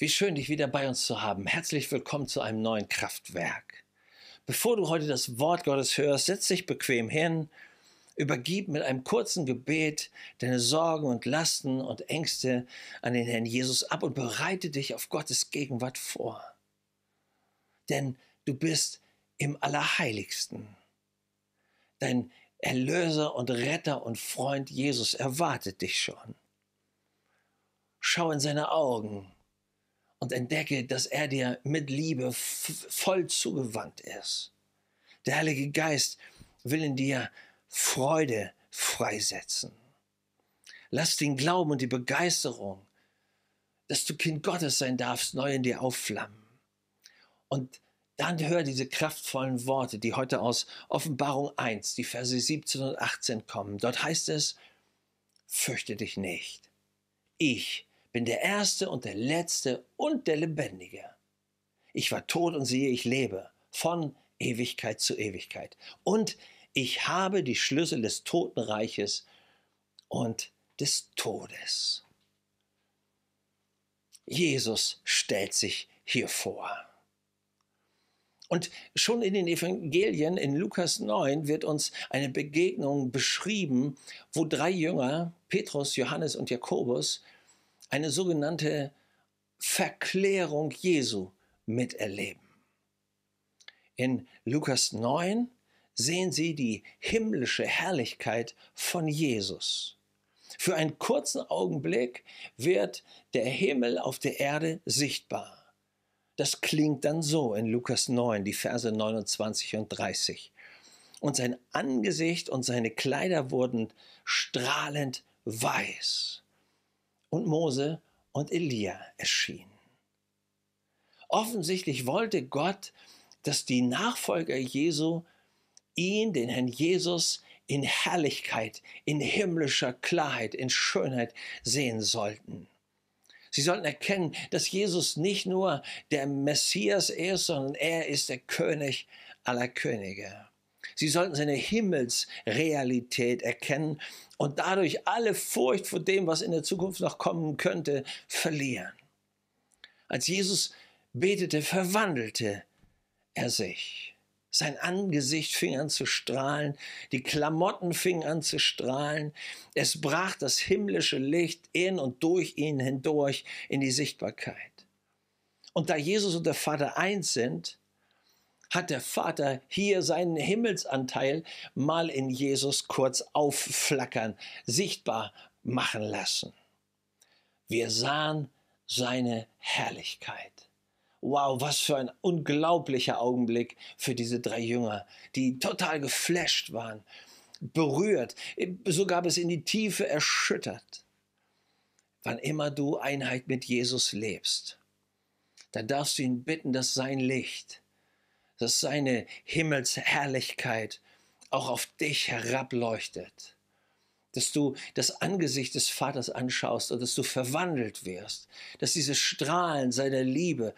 Wie schön, dich wieder bei uns zu haben. Herzlich willkommen zu einem neuen Kraftwerk. Bevor du heute das Wort Gottes hörst, setz dich bequem hin, übergib mit einem kurzen Gebet deine Sorgen und Lasten und Ängste an den Herrn Jesus ab und bereite dich auf Gottes Gegenwart vor. Denn du bist im Allerheiligsten. Dein Erlöser und Retter und Freund Jesus erwartet dich schon. Schau in seine Augen und entdecke, dass er dir mit Liebe voll zugewandt ist. Der Heilige Geist will in dir Freude freisetzen. Lass den Glauben und die Begeisterung, dass du Kind Gottes sein darfst, neu in dir aufflammen. Und dann hör diese kraftvollen Worte, die heute aus Offenbarung 1, die Verse 17 und 18 kommen. Dort heißt es, fürchte dich nicht. Ich bin bin der Erste und der Letzte und der Lebendige. Ich war tot und siehe, ich lebe von Ewigkeit zu Ewigkeit. Und ich habe die Schlüssel des Totenreiches und des Todes. Jesus stellt sich hier vor. Und schon in den Evangelien, in Lukas 9, wird uns eine Begegnung beschrieben, wo drei Jünger, Petrus, Johannes und Jakobus, eine sogenannte Verklärung Jesu miterleben. In Lukas 9 sehen sie die himmlische Herrlichkeit von Jesus. Für einen kurzen Augenblick wird der Himmel auf der Erde sichtbar. Das klingt dann so in Lukas 9, die Verse 29 und 30. Und sein Angesicht und seine Kleider wurden strahlend weiß und Mose und Elia erschienen. Offensichtlich wollte Gott, dass die Nachfolger Jesu ihn, den Herrn Jesus, in Herrlichkeit, in himmlischer Klarheit, in Schönheit sehen sollten. Sie sollten erkennen, dass Jesus nicht nur der Messias ist, sondern er ist der König aller Könige. Sie sollten seine Himmelsrealität erkennen und dadurch alle Furcht vor dem, was in der Zukunft noch kommen könnte, verlieren. Als Jesus betete, verwandelte er sich. Sein Angesicht fing an zu strahlen, die Klamotten fingen an zu strahlen, es brach das himmlische Licht in und durch ihn hindurch in die Sichtbarkeit. Und da Jesus und der Vater eins sind, hat der Vater hier seinen Himmelsanteil mal in Jesus kurz aufflackern, sichtbar machen lassen. Wir sahen seine Herrlichkeit. Wow, was für ein unglaublicher Augenblick für diese drei Jünger, die total geflasht waren, berührt, so gab es in die Tiefe erschüttert. Wann immer du Einheit mit Jesus lebst, dann darfst du ihn bitten, dass sein Licht dass seine Himmelsherrlichkeit auch auf dich herableuchtet, dass du das Angesicht des Vaters anschaust und dass du verwandelt wirst, dass diese Strahlen seiner Liebe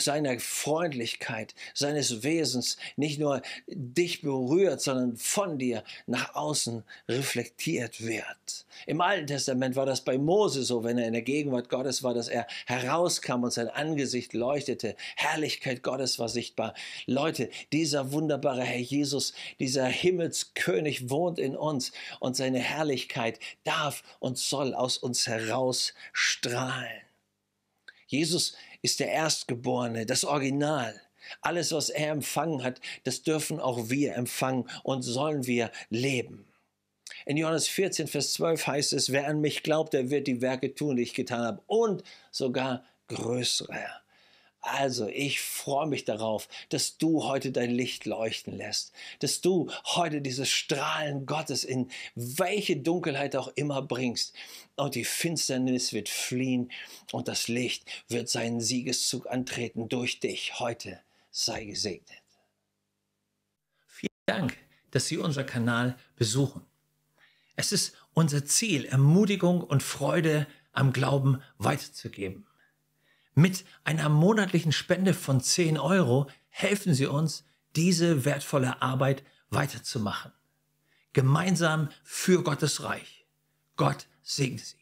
seiner Freundlichkeit, seines Wesens nicht nur dich berührt, sondern von dir nach außen reflektiert wird. Im Alten Testament war das bei Mose so, wenn er in der Gegenwart Gottes war, dass er herauskam und sein Angesicht leuchtete. Herrlichkeit Gottes war sichtbar. Leute, dieser wunderbare Herr Jesus, dieser Himmelskönig wohnt in uns und seine Herrlichkeit darf und soll aus uns heraus strahlen. Jesus ist der Erstgeborene, das Original. Alles, was er empfangen hat, das dürfen auch wir empfangen und sollen wir leben. In Johannes 14, Vers 12 heißt es, wer an mich glaubt, der wird die Werke tun, die ich getan habe und sogar größere. Also, ich freue mich darauf, dass du heute dein Licht leuchten lässt, dass du heute dieses Strahlen Gottes in welche Dunkelheit auch immer bringst. Und oh, die Finsternis wird fliehen und das Licht wird seinen Siegeszug antreten durch dich. Heute sei gesegnet. Vielen Dank, dass Sie unseren Kanal besuchen. Es ist unser Ziel, Ermutigung und Freude am Glauben weiterzugeben. Mit einer monatlichen Spende von 10 Euro helfen Sie uns, diese wertvolle Arbeit weiterzumachen. Gemeinsam für Gottes Reich. Gott segne Sie.